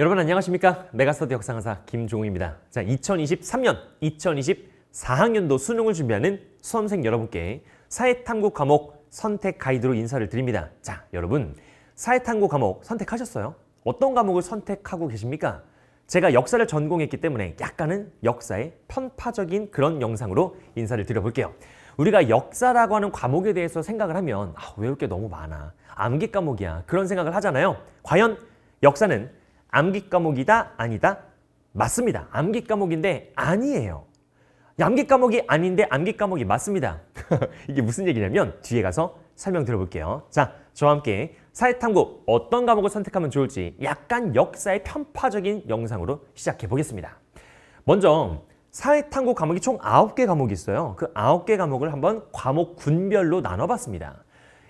여러분 안녕하십니까 메가스터디 역사강사 김종우입니다 자 2023년 2024학년도 수능을 준비하는 수험생 여러분께 사회탐구 과목 선택 가이드로 인사를 드립니다 자 여러분 사회탐구 과목 선택하셨어요? 어떤 과목을 선택하고 계십니까? 제가 역사를 전공했기 때문에 약간은 역사의 편파적인 그런 영상으로 인사를 드려볼게요 우리가 역사라고 하는 과목에 대해서 생각을 하면 아, 외울 게 너무 많아 암기 과목이야 그런 생각을 하잖아요 과연 역사는 암기 과목이다? 아니다? 맞습니다. 암기 과목인데 아니에요. 암기 과목이 아닌데 암기 과목이 맞습니다. 이게 무슨 얘기냐면 뒤에 가서 설명 들어볼게요. 자, 저와 함께 사회탐구 어떤 과목을 선택하면 좋을지 약간 역사의 편파적인 영상으로 시작해 보겠습니다. 먼저 사회탐구 과목이 총 9개 과목이 있어요. 그 9개 과목을 한번 과목 군별로 나눠봤습니다.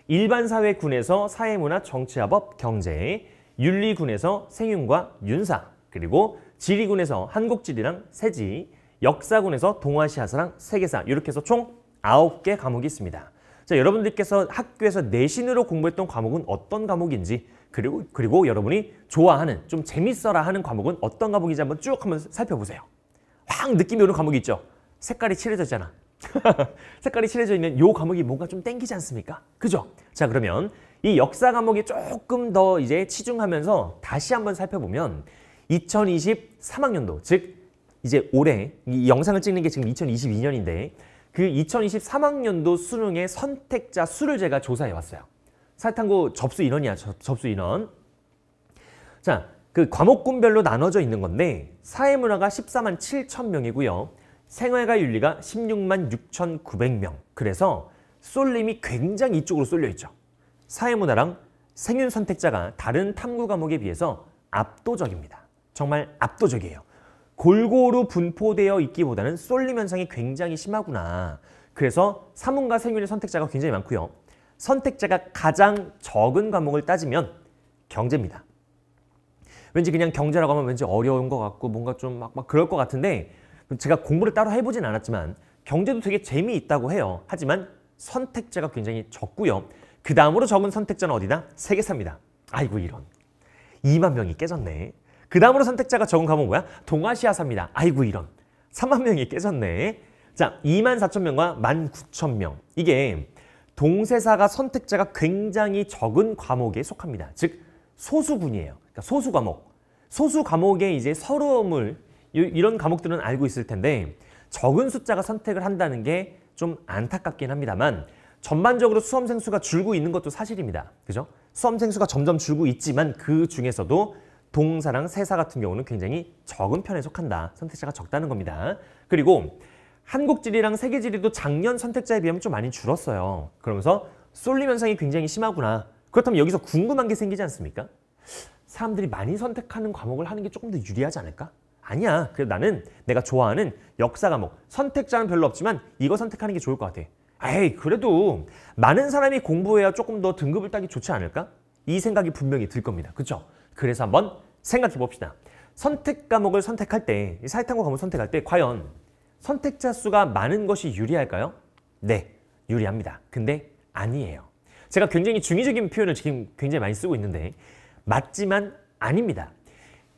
일반 사회 군에서 사회문화, 정치화법, 경제 윤리군에서 생윤과 윤사, 그리고 지리군에서 한국지리랑 세지, 역사군에서 동아시아사랑 세계사 이렇게 해서 총 9개 과목이 있습니다. 자, 여러분들께서 학교에서 내신으로 공부했던 과목은 어떤 과목인지 그리고 그리고 여러분이 좋아하는 좀 재밌어라 하는 과목은 어떤 과목인지 한번 쭉 한번 살펴보세요. 확 느낌이 오는 과목이 있죠. 색깔이 칠해졌잖아. 색깔이 칠해져 있는 요 과목이 뭔가 좀 땡기지 않습니까? 그죠? 자 그러면 이 역사 과목이 조금 더 이제 치중하면서 다시 한번 살펴보면 2023학년도 즉 이제 올해 이 영상을 찍는 게 지금 2022년인데 그 2023학년도 수능의 선택자 수를 제가 조사해 왔어요. 사탄고 접수 인원이야 접수 인원. 자, 그 과목군별로 나눠져 있는 건데 사회문화가 14만 7천 명이고요. 생활과 윤리가 16만 6,900명. 그래서 쏠림이 굉장히 이쪽으로 쏠려 있죠. 사회문화랑 생윤 선택자가 다른 탐구 과목에 비해서 압도적입니다. 정말 압도적이에요. 골고루 분포되어 있기보다는 쏠림 현상이 굉장히 심하구나. 그래서 사문과 생윤의 선택자가 굉장히 많고요. 선택자가 가장 적은 과목을 따지면 경제입니다. 왠지 그냥 경제라고 하면 왠지 어려운 것 같고 뭔가 좀 막 막 그럴 것 같은데 제가 공부를 따로 해보진 않았지만 경제도 되게 재미있다고 해요. 하지만 선택자가 굉장히 적고요. 그 다음으로 적은 선택자는 어디다? 세계사입니다. 아이고 이런. 2만 명이 깨졌네. 그 다음으로 선택자가 적은 과목 뭐야? 동아시아사입니다. 아이고 이런. 3만 명이 깨졌네. 자, 2만 4천 명과 1만 9천 명. 이게 동세사가 선택자가 굉장히 적은 과목에 속합니다. 즉, 소수군이에요. 그러니까 소수 과목. 소수 과목에 이제 서러움을 이런 과목들은 알고 있을 텐데 적은 숫자가 선택을 한다는 게 좀 안타깝긴 합니다만 전반적으로 수험생 수가 줄고 있는 것도 사실입니다. 그죠? 수험생 수가 점점 줄고 있지만 그 중에서도 동사랑 세사 같은 경우는 굉장히 적은 편에 속한다. 선택자가 적다는 겁니다. 그리고 한국지리랑 세계지리도 작년 선택자에 비하면 좀 많이 줄었어요. 그러면서 쏠림 현상이 굉장히 심하구나. 그렇다면 여기서 궁금한 게 생기지 않습니까? 사람들이 많이 선택하는 과목을 하는 게 조금 더 유리하지 않을까? 아니야. 그래도 나는 내가 좋아하는 역사 과목, 선택자는 별로 없지만 이거 선택하는 게 좋을 것 같아. 에이 그래도 많은 사람이 공부해야 조금 더 등급을 따기 좋지 않을까? 이 생각이 분명히 들 겁니다. 그렇죠? 그래서 한번 생각해 봅시다. 선택 과목을 선택할 때, 사회탐구 과목을 선택할 때 과연 선택자 수가 많은 것이 유리할까요? 네, 유리합니다. 근데 아니에요. 제가 굉장히 중의적인 표현을 지금 굉장히 많이 쓰고 있는데 맞지만 아닙니다.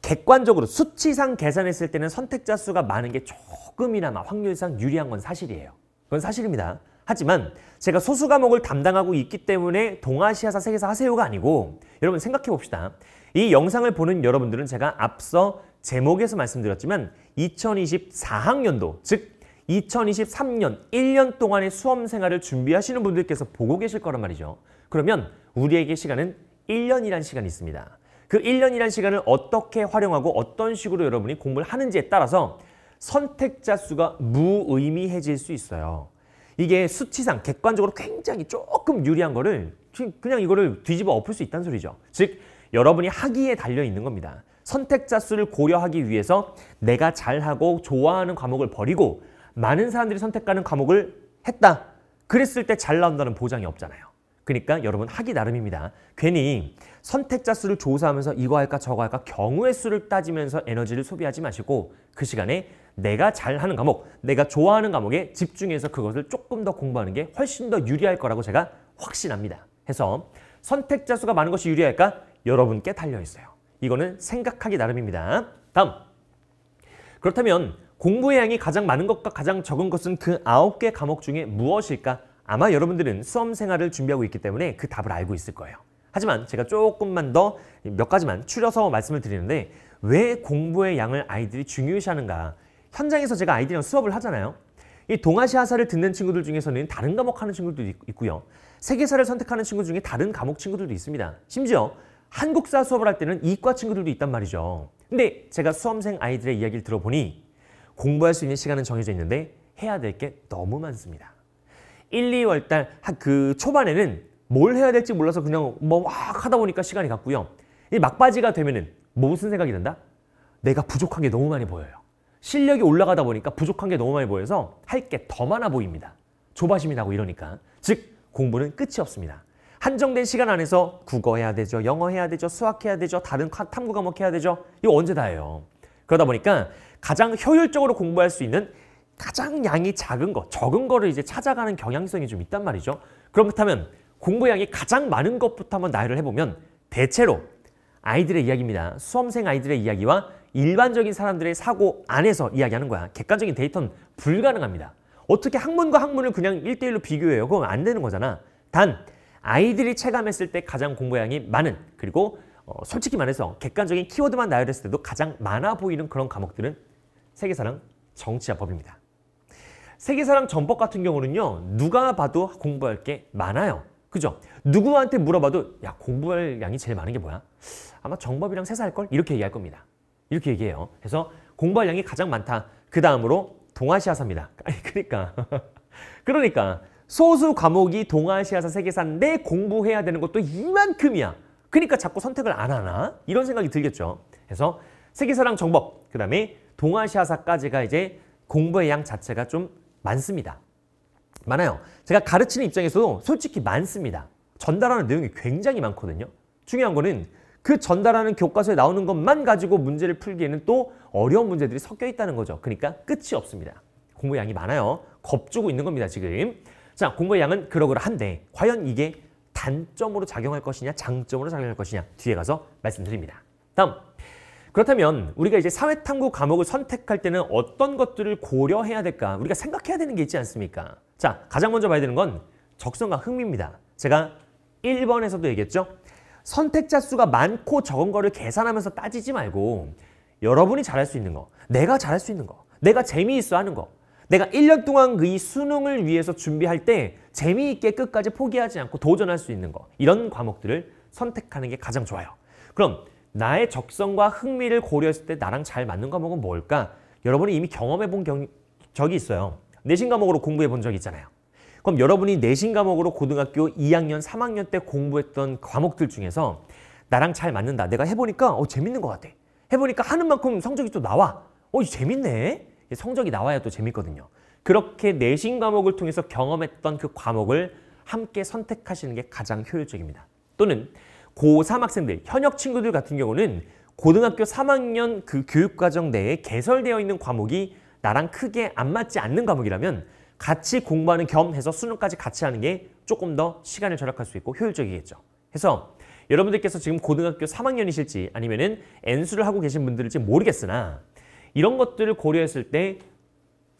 객관적으로 수치상 계산했을 때는 선택자 수가 많은 게 조금이나마 확률상 유리한 건 사실이에요. 그건 사실입니다. 하지만 제가 소수 과목을 담당하고 있기 때문에 동아시아사 세계사 하세요가 아니고 여러분 생각해 봅시다. 이 영상을 보는 여러분들은 제가 앞서 제목에서 말씀드렸지만 2024학년도 즉 2023년 1년 동안의 수험 생활을 준비하시는 분들께서 보고 계실 거란 말이죠. 그러면 우리에게 시간은 1년이란 시간이 있습니다. 그 1년이란 시간을 어떻게 활용하고 어떤 식으로 여러분이 공부를 하는지에 따라서 선택자 수가 무의미해질 수 있어요. 이게 수치상 객관적으로 굉장히 조금 유리한 거를 그냥 이거를 뒤집어 엎을 수 있다는 소리죠. 즉 여러분이 하기에 달려 있는 겁니다. 선택자 수를 고려하기 위해서 내가 잘하고 좋아하는 과목을 버리고 많은 사람들이 선택하는 과목을 했다. 그랬을 때 잘 나온다는 보장이 없잖아요. 그러니까 여러분 하기 나름입니다. 괜히 선택자 수를 조사하면서 이거 할까 저거 할까 경우의 수를 따지면서 에너지를 소비하지 마시고 그 시간에 내가 잘하는 과목, 내가 좋아하는 과목에 집중해서 그것을 조금 더 공부하는 게 훨씬 더 유리할 거라고 제가 확신합니다. 해서 선택자 수가 많은 것이 유리할까? 여러분께 달려있어요. 이거는 생각하기 나름입니다. 다음. 그렇다면 공부의 양이 가장 많은 것과 가장 적은 것은 그 아홉 개 과목 중에 무엇일까? 아마 여러분들은 수험 생활을 준비하고 있기 때문에 그 답을 알고 있을 거예요. 하지만 제가 조금만 더 몇 가지만 추려서 말씀을 드리는데 왜 공부의 양을 아이들이 중요시하는가 현장에서 제가 아이들이랑 수업을 하잖아요. 이 동아시아사를 듣는 친구들 중에서는 다른 과목 하는 친구들도 있고요. 세계사를 선택하는 친구 중에 다른 과목 친구들도 있습니다. 심지어 한국사 수업을 할 때는 이과 친구들도 있단 말이죠. 근데 제가 수험생 아이들의 이야기를 들어보니 공부할 수 있는 시간은 정해져 있는데 해야 될 게 너무 많습니다. 1, 2월 달 그 초반에는 뭘 해야 될지 몰라서 그냥 뭐막 하다 보니까 시간이 갔고요. 이 막바지가 되면은 무슨 생각이 든다? 내가 부족한 게 너무 많이 보여요. 실력이 올라가다 보니까 부족한 게 너무 많이 보여서 할 게 더 많아 보입니다. 조바심이 나고 이러니까. 즉 공부는 끝이 없습니다. 한정된 시간 안에서 국어 해야 되죠. 영어 해야 되죠. 수학 해야 되죠. 다른 탐구 과목 해야 되죠. 이거 언제 다 해요. 그러다 보니까 가장 효율적으로 공부할 수 있는 가장 양이 작은 거, 적은 거를 이제 찾아가는 경향성이 좀 있단 말이죠. 그렇다면 공부량이 가장 많은 것부터 한번 나열을 해보면 대체로 아이들의 이야기입니다. 수험생 아이들의 이야기와 일반적인 사람들의 사고 안에서 이야기하는 거야. 객관적인 데이터는 불가능합니다. 어떻게 학문과 학문을 그냥 일대일로 비교해요? 그건 안 되는 거잖아. 단 아이들이 체감했을 때 가장 공부량이 많은 그리고 어, 솔직히 말해서 객관적인 키워드만 나열했을 때도 가장 많아 보이는 그런 과목들은 세계사랑 정치와 법입니다. 세계사랑 전법 같은 경우는요. 누가 봐도 공부할 게 많아요. 그죠? 누구한테 물어봐도 야 공부할 양이 제일 많은 게 뭐야? 아마 정법이랑 세사할걸? 이렇게 얘기할 겁니다. 이렇게 얘기해요. 그래서 공부할양이 가장 많다. 그 다음으로 동아시아사입니다. 그러니까 그러니까 소수 과목이 동아시아사 세계사인데 공부해야 되는 것도 이만큼이야. 그러니까 자꾸 선택을 안 하나? 이런 생각이 들겠죠. 그래서 세계사랑 정법, 그 다음에 동아시아사까지가 이제 공부의 양 자체가 좀 많습니다. 많아요. 제가 가르치는 입장에서도 솔직히 많습니다. 전달하는 내용이 굉장히 많거든요. 중요한 거는 그 전달하는 교과서에 나오는 것만 가지고 문제를 풀기에는 또 어려운 문제들이 섞여 있다는 거죠. 그러니까 끝이 없습니다. 공부 양이 많아요. 겁주고 있는 겁니다, 지금. 자, 공부 양은 그러그러한데 과연 이게 단점으로 작용할 것이냐 장점으로 작용할 것이냐 뒤에 가서 말씀드립니다. 다음. 그렇다면 우리가 이제 사회탐구 과목을 선택할 때는 어떤 것들을 고려해야 될까? 우리가 생각해야 되는 게 있지 않습니까? 자, 가장 먼저 봐야 되는 건 적성과 흥미입니다. 제가 1번에서도 얘기했죠? 선택자 수가 많고 적은 거를 계산하면서 따지지 말고 여러분이 잘할 수 있는 거, 내가 잘할 수 있는 거, 내가 재미있어 하는 거, 내가 1년 동안 그 이 수능을 위해서 준비할 때 재미있게 끝까지 포기하지 않고 도전할 수 있는 거 이런 과목들을 선택하는 게 가장 좋아요. 그럼 나의 적성과 흥미를 고려했을 때 나랑 잘 맞는 과목은 뭘까? 여러분이 이미 경험해 본 경, 적이 있어요. 내신 과목으로 공부해 본 적이 있잖아요. 그럼 여러분이 내신 과목으로 고등학교 2학년, 3학년 때 공부했던 과목들 중에서 나랑 잘 맞는다. 내가 해보니까 어, 재밌는 것 같아. 해보니까 하는 만큼 성적이 또 나와. 어, 재밌네. 성적이 나와야 또 재밌거든요. 그렇게 내신 과목을 통해서 경험했던 그 과목을 함께 선택하시는 게 가장 효율적입니다. 또는 고3 학생들, 현역 친구들 같은 경우는 고등학교 3학년 그 교육과정 내에 개설되어 있는 과목이 나랑 크게 안 맞지 않는 과목이라면 같이 공부하는 겸 해서 수능까지 같이 하는 게 조금 더 시간을 절약할 수 있고 효율적이겠죠. 그래서 여러분들께서 지금 고등학교 3학년이실지 아니면은 N수를 하고 계신 분들일지 모르겠으나 이런 것들을 고려했을 때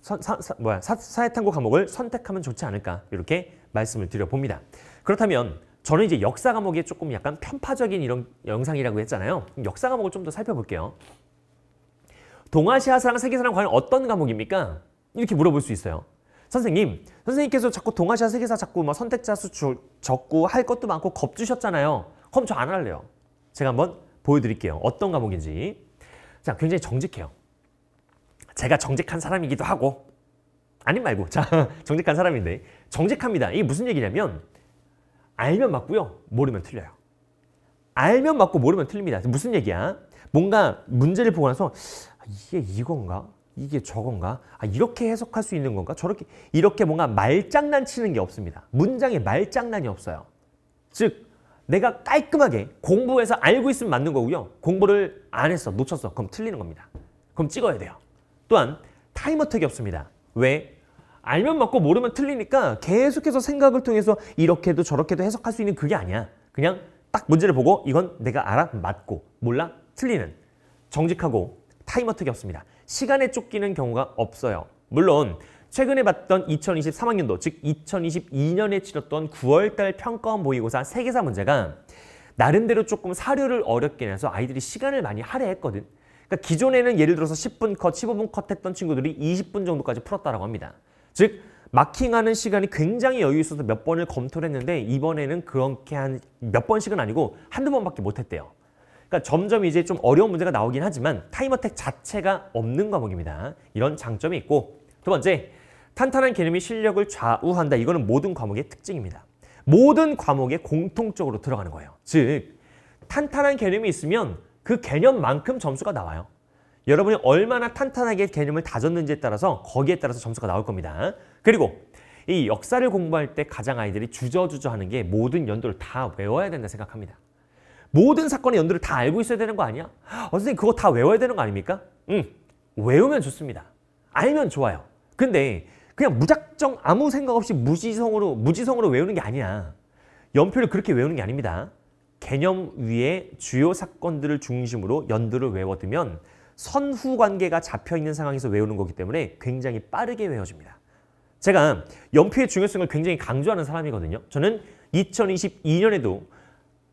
선, 사, 사, 뭐야, 사, 사회탐구 과목을 선택하면 좋지 않을까 이렇게 말씀을 드려봅니다. 그렇다면 저는 이제 역사 과목에 조금 약간 편파적인 이런 영상이라고 했잖아요. 역사 과목을 좀 더 살펴볼게요. 동아시아사랑 세계사랑 과연 어떤 과목입니까? 이렇게 물어볼 수 있어요. 선생님, 선생님께서 자꾸 동아시아 세계사 자꾸 뭐 선택자 수출 적고 할 것도 많고 겁주셨잖아요. 그럼 저 안 할래요. 제가 한번 보여드릴게요. 어떤 과목인지. 자, 굉장히 정직해요. 제가 정직한 사람이기도 하고 아님 말고 자 정직한 사람인데 정직합니다. 이게 무슨 얘기냐면 알면 맞고요. 모르면 틀려요. 알면 맞고 모르면 틀립니다. 무슨 얘기야? 뭔가 문제를 보고 나서 아, 이게 이건가? 이게 저건가? 아, 이렇게 해석할 수 있는 건가? 저렇게 이렇게 뭔가 말장난치는 게 없습니다. 문장에 말장난이 없어요. 즉 내가 깔끔하게 공부해서 알고 있으면 맞는 거고요. 공부를 안 했어, 놓쳤어. 그럼 틀리는 겁니다. 그럼 찍어야 돼요. 또한 타이머 택이 없습니다. 왜? 알면 맞고 모르면 틀리니까 계속해서 생각을 통해서 이렇게도 저렇게도 해석할 수 있는 그게 아니야. 그냥 딱 문제를 보고 이건 내가 알아 맞고 몰라 틀리는 정직하고 타이머 택이 없습니다. 시간에 쫓기는 경우가 없어요. 물론 최근에 봤던 2023학년도 즉 2022년에 치렀던 9월달 평가원 모의고사 세계사 문제가 나름대로 조금 사료를 어렵게 내서 아이들이 시간을 많이 할애했거든. 그러니까 기존에는 예를 들어서 10분 컷, 15분 컷 했던 친구들이 20분 정도까지 풀었다고 합니다. 즉 마킹하는 시간이 굉장히 여유 있어서 몇 번을 검토를 했는데 이번에는 그렇게 한 몇 번씩은 아니고 한두 번밖에 못 했대요. 그러니까 점점 이제 좀 어려운 문제가 나오긴 하지만 타임어택 자체가 없는 과목입니다. 이런 장점이 있고 두 번째, 탄탄한 개념이 실력을 좌우한다. 이거는 모든 과목의 특징입니다. 모든 과목에 공통적으로 들어가는 거예요. 즉, 탄탄한 개념이 있으면 그 개념만큼 점수가 나와요. 여러분이 얼마나 탄탄하게 개념을 다졌는지에 따라서 거기에 따라서 점수가 나올 겁니다. 그리고 이 역사를 공부할 때 가장 아이들이 주저주저하는 게 모든 연도를 다 외워야 된다 생각합니다. 모든 사건의 연도를 다 알고 있어야 되는 거 아니야? 어, 선생님 그거 다 외워야 되는 거 아닙니까? 응, 외우면 좋습니다. 알면 좋아요. 근데 그냥 무작정 아무 생각 없이 무지성으로 무지성으로 외우는 게 아니야. 연표를 그렇게 외우는 게 아닙니다. 개념 위에 주요 사건들을 중심으로 연도를 외워두면 선후 관계가 잡혀 있는 상황에서 외우는 거기 때문에 굉장히 빠르게 외워집니다. 제가 연표의 중요성을 굉장히 강조하는 사람이거든요. 저는 2022년에도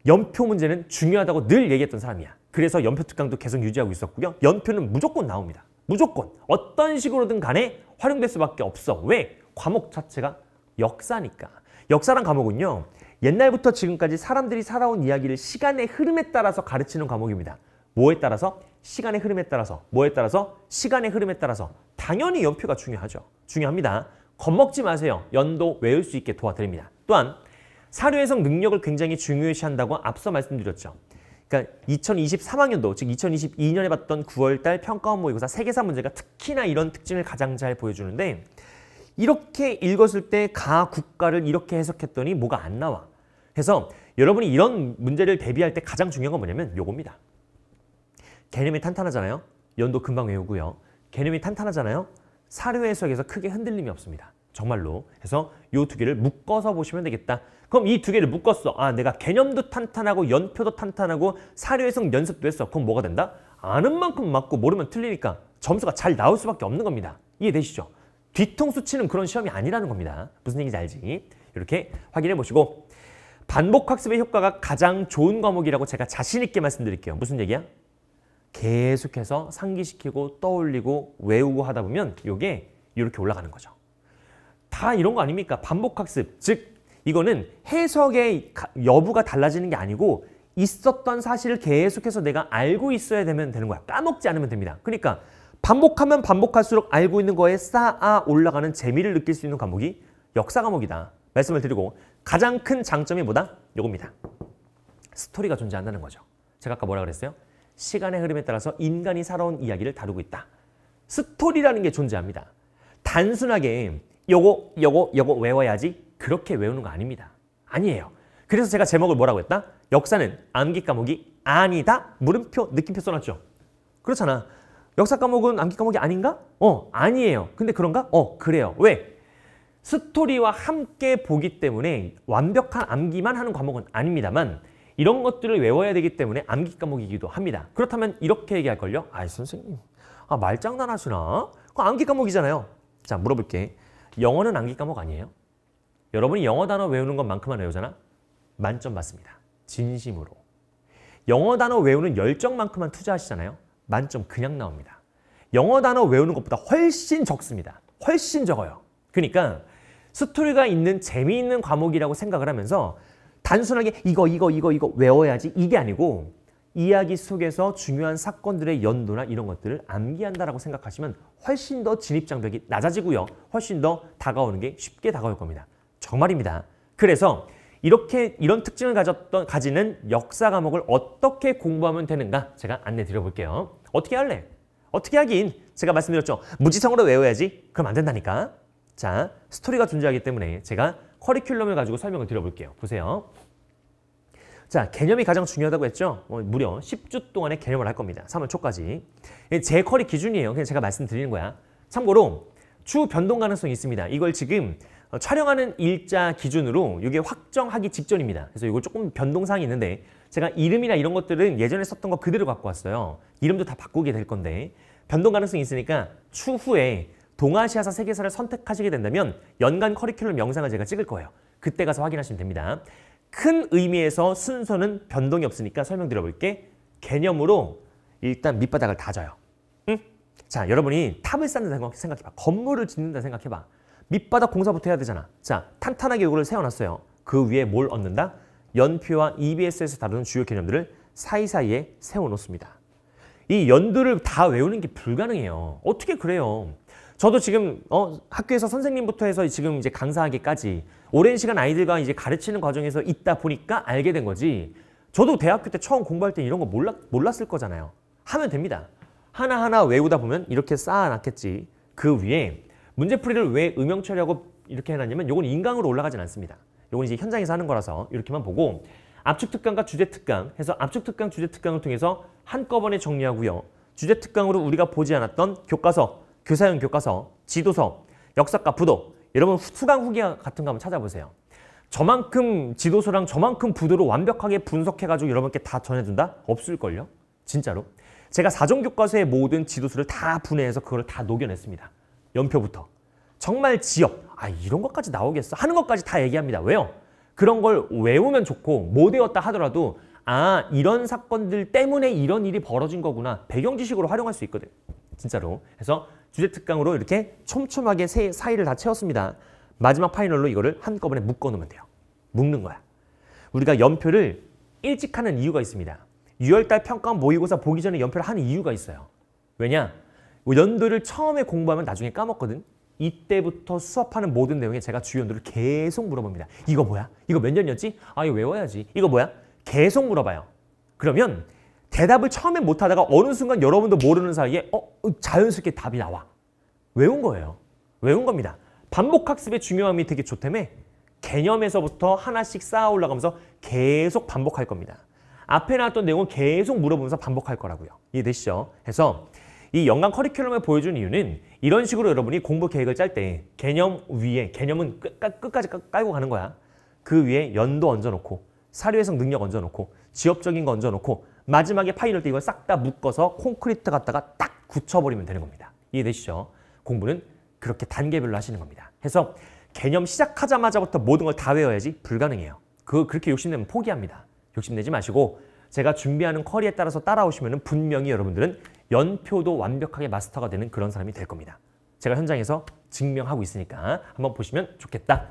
연표 문제는 중요하다고 늘 얘기했던 사람이야. 그래서 연표 특강도 계속 유지하고 있었고요. 연표는 무조건 나옵니다. 무조건 어떤 식으로든 간에 활용될 수밖에 없어. 왜? 과목 자체가 역사니까. 역사란 과목은요. 옛날부터 지금까지 사람들이 살아온 이야기를 시간의 흐름에 따라서 가르치는 과목입니다. 뭐에 따라서? 시간의 흐름에 따라서. 뭐에 따라서? 시간의 흐름에 따라서. 당연히 연표가 중요하죠. 중요합니다. 겁먹지 마세요. 연도 외울 수 있게 도와드립니다. 또한 사료해석 능력을 굉장히 중요시한다고 앞서 말씀드렸죠. 그러니까 2023학년도 즉 2022년에 봤던 9월달 평가원 모의고사 세계사 문제가 특히나 이런 특징을 가장 잘 보여주는데 이렇게 읽었을 때 가 국가를 이렇게 해석했더니 뭐가 안 나와. 해서 여러분이 이런 문제를 대비할 때 가장 중요한 건 뭐냐면 요겁니다. 개념이 탄탄하잖아요. 연도 금방 외우고요. 개념이 탄탄하잖아요. 사료 해석에서 크게 흔들림이 없습니다. 정말로 해서 이 두 개를 묶어서 보시면 되겠다. 그럼 이 두 개를 묶었어. 아 내가 개념도 탄탄하고 연표도 탄탄하고 사료해석 연습도 했어. 그럼 뭐가 된다? 아는 만큼 맞고 모르면 틀리니까 점수가 잘 나올 수밖에 없는 겁니다. 이해되시죠? 뒤통수 치는 그런 시험이 아니라는 겁니다. 무슨 얘기인지 알지? 이렇게 확인해 보시고 반복 학습의 효과가 가장 좋은 과목이라고 제가 자신 있게 말씀드릴게요. 무슨 얘기야? 계속해서 상기시키고 떠올리고 외우고 하다 보면 이게 이렇게 올라가는 거죠. 다 이런 거 아닙니까? 반복학습. 즉, 이거는 해석의 여부가 달라지는 게 아니고 있었던 사실을 계속해서 내가 알고 있어야 되면 되는 거야. 까먹지 않으면 됩니다. 그러니까 반복하면 반복할수록 알고 있는 거에 쌓아 올라가는 재미를 느낄 수 있는 과목이 역사 과목이다. 말씀을 드리고 가장 큰 장점이 뭐다? 요겁니다. 스토리가 존재한다는 거죠. 제가 아까 뭐라 그랬어요? 시간의 흐름에 따라서 인간이 살아온 이야기를 다루고 있다. 스토리라는 게 존재합니다. 단순하게 요거 요거 요거 외워야지 그렇게 외우는 거 아닙니다. 아니에요. 그래서 제가 제목을 뭐라고 했다? 역사는 암기 과목이 아니다. 물음표 느낌표 써놨죠. 그렇잖아. 역사 과목은 암기 과목이 아닌가? 어 아니에요. 근데 그런가? 어 그래요. 왜? 스토리와 함께 보기 때문에 완벽한 암기만 하는 과목은 아닙니다만 이런 것들을 외워야 되기 때문에 암기 과목이기도 합니다. 그렇다면 이렇게 얘기할걸요? 아이 선생님, 아 말장난하시나? 그 암기 과목이잖아요. 자 물어볼게. 영어는 암기 과목 아니에요? 여러분이 영어 단어 외우는 것만큼만 외우잖아? 만점 받습니다. 진심으로. 영어 단어 외우는 열정만큼만 투자하시잖아요? 만점 그냥 나옵니다. 영어 단어 외우는 것보다 훨씬 적습니다. 훨씬 적어요. 그러니까 스토리가 있는 재미있는 과목이라고 생각을 하면서 단순하게 이거 이거 이거 이거 외워야지 이게 아니고 이야기 속에서 중요한 사건들의 연도나 이런 것들을 암기한다라고 생각하시면 훨씬 더 진입장벽이 낮아지고요. 훨씬 더 다가오는 게 쉽게 다가올 겁니다. 정말입니다. 그래서 이렇게 이런 특징을 가졌던 가지는 역사 과목을 어떻게 공부하면 되는가 제가 안내 드려볼게요. 어떻게 할래? 어떻게 하긴 제가 말씀드렸죠. 무지성으로 외워야지. 그럼 안 된다니까. 자, 스토리가 존재하기 때문에 제가 커리큘럼을 가지고 설명을 드려볼게요. 보세요. 자, 개념이 가장 중요하다고 했죠? 어, 무려 10주 동안의 개념을 할 겁니다. 3월 초까지. 제 커리 기준이에요. 그냥 제가 말씀드리는 거야. 참고로 추후 변동 가능성이 있습니다. 이걸 지금 어, 촬영하는 일자 기준으로 이게 확정하기 직전입니다. 그래서 이걸 조금 변동사항이 있는데 제가 이름이나 이런 것들은 예전에 썼던 거 그대로 갖고 왔어요. 이름도 다 바꾸게 될 건데 변동 가능성이 있으니까 추후에 동아시아사 세계사를 선택하시게 된다면 연간 커리큘럼 영상을 제가 찍을 거예요. 그때 가서 확인하시면 됩니다. 큰 의미에서 순서는 변동이 없으니까 설명드려볼게. 개념으로 일단 밑바닥을 다져요. 응? 자, 여러분이 탑을 쌓는 생각, 생각해봐. 건물을 짓는다 생각해봐. 밑바닥 공사부터 해야 되잖아. 자, 탄탄하게 이를 세워놨어요. 그 위에 뭘 얻는다? 연표와 EBS에서 다루는 주요 개념들을 사이사이에 세워놓습니다. 이 연도를 다 외우는 게 불가능해요. 어떻게 그래요? 저도 지금 어, 학교에서 선생님부터 해서 지금 이제 강사하기까지 오랜 시간 아이들과 이제 가르치는 과정에서 있다 보니까 알게 된 거지. 저도 대학교 때 처음 공부할 때 이런 거 몰랐, 몰랐을 거잖아요. 하면 됩니다. 하나하나 외우다 보면 이렇게 쌓아놨겠지. 그 위에 문제풀이를 왜 음영 처리하고 이렇게 해놨냐면 이건 인강으로 올라가진 않습니다. 이건 이제 현장에서 하는 거라서 이렇게만 보고 압축 특강과 주제 특강 해서 압축 특강, 주제 특강을 통해서 한꺼번에 정리하고요. 주제 특강으로 우리가 보지 않았던 교과서 교사용 교과서, 지도서, 역사과 부도 여러분 수강 후기 같은 거 한번 찾아보세요. 저만큼 지도서랑 저만큼 부도를 완벽하게 분석해가지고 여러분께 다 전해준다? 없을걸요? 진짜로. 제가 사정교과서의 모든 지도서를 다 분해해서 그걸 다 녹여냈습니다. 연표부터. 정말 지역, 아 이런 것까지 나오겠어 하는 것까지 다 얘기합니다. 왜요? 그런 걸 외우면 좋고 못 외웠다 하더라도 아 이런 사건들 때문에 이런 일이 벌어진 거구나 배경 지식으로 활용할 수 있거든. 진짜로. 그래서 주제 특강으로 이렇게 촘촘하게 세 사이를 다 채웠습니다. 마지막 파이널로 이거를 한꺼번에 묶어놓으면 돼요. 묶는 거야. 우리가 연표를 일찍 하는 이유가 있습니다. 6월달 평가 모의고사 보기 전에 연표를 하는 이유가 있어요. 왜냐? 연도를 처음에 공부하면 나중에 까먹거든. 이때부터 수업하는 모든 내용에 제가 주요 연도를 계속 물어봅니다. 이거 뭐야? 이거 몇 년이었지? 아, 이거 외워야지. 이거 뭐야? 계속 물어봐요. 그러면 대답을 처음에 못하다가 어느 순간 여러분도 모르는 사이에 어 자연스럽게 답이 나와. 외운 거예요. 외운 겁니다. 반복 학습의 중요함이 되게 좋다며 개념에서부터 하나씩 쌓아 올라가면서 계속 반복할 겁니다. 앞에 나왔던 내용은 계속 물어보면서 반복할 거라고요. 이해되시죠? 해서이 연간 커리큘럼을 보여준 이유는 이런 식으로 여러분이 공부 계획을 짤 때 개념 위에 개념은 끝, 까지 깔고 가는 거야. 그 위에 연도 얹어놓고 사료해석 능력 얹어놓고 지엽적인 거 얹어놓고 마지막에 파이널때 이걸 싹 다 묶어서 콘크리트 갖다가 딱 굳혀버리면 되는 겁니다. 이해되시죠? 공부는 그렇게 단계별로 하시는 겁니다. 해서 개념 시작하자마자부터 모든 걸 다 외워야지 불가능해요. 그 그렇게 욕심내면 포기합니다. 욕심내지 마시고 제가 준비하는 커리에 따라서 따라오시면 분명히 여러분들은 연표도 완벽하게 마스터가 되는 그런 사람이 될 겁니다. 제가 현장에서 증명하고 있으니까 한번 보시면 좋겠다.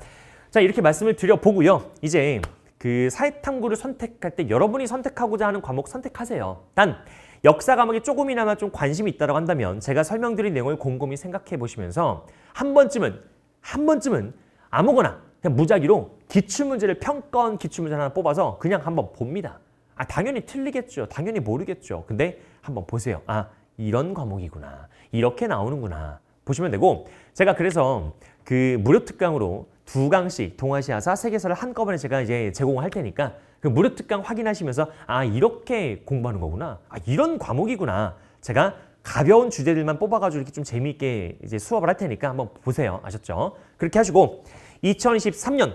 자 이렇게 말씀을 드려보고요. 이제 그 사회탐구를 선택할 때 여러분이 선택하고자 하는 과목 선택하세요. 단 역사 과목에 조금이나마 좀 관심이 있다고 한다면 제가 설명드린 내용을 곰곰이 생각해 보시면서 한 번쯤은 한 번쯤은 아무거나 그냥 무작위로 기출문제를 평가원 기출문제 하나 뽑아서 그냥 한번 봅니다. 아 당연히 틀리겠죠. 당연히 모르겠죠. 근데 한번 보세요. 아 이런 과목이구나. 이렇게 나오는구나. 보시면 되고 제가 그래서 그 무료 특강으로 두 강씩 동아시아사 세계사를 한꺼번에 제가 이제 제공할 테니까 그 무료 특강 확인하시면서 아 이렇게 공부하는 거구나. 아 이런 과목이구나. 제가 가벼운 주제들만 뽑아가지고 이렇게 좀 재미있게 이제 수업을 할 테니까 한번 보세요. 아셨죠? 그렇게 하시고 2023년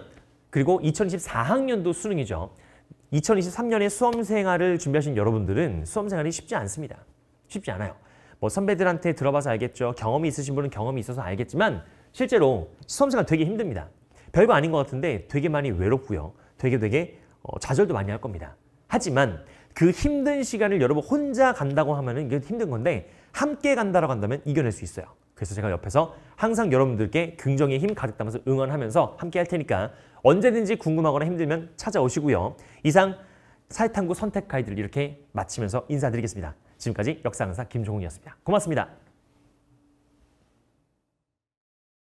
그리고 2024학년도 수능이죠. 2023년에 수험생활을 준비하신 여러분들은 수험생활이 쉽지 않습니다. 쉽지 않아요. 뭐 선배들한테 들어봐서 알겠죠. 경험이 있으신 분은 경험이 있어서 알겠지만 실제로 수험생활 되게 힘듭니다. 별거 아닌 것 같은데 되게 많이 외롭고요. 되게 되게 어, 좌절도 많이 할 겁니다. 하지만 그 힘든 시간을 여러분 혼자 간다고 하면은 이게 힘든 건데 함께 간다라고 한다면 이겨낼 수 있어요. 그래서 제가 옆에서 항상 여러분들께 긍정의 힘 가득 담아서 응원하면서 함께 할 테니까 언제든지 궁금하거나 힘들면 찾아오시고요. 이상 사회탐구 선택 가이드를 이렇게 마치면서 인사드리겠습니다. 지금까지 역사강사 김종훈이었습니다 고맙습니다.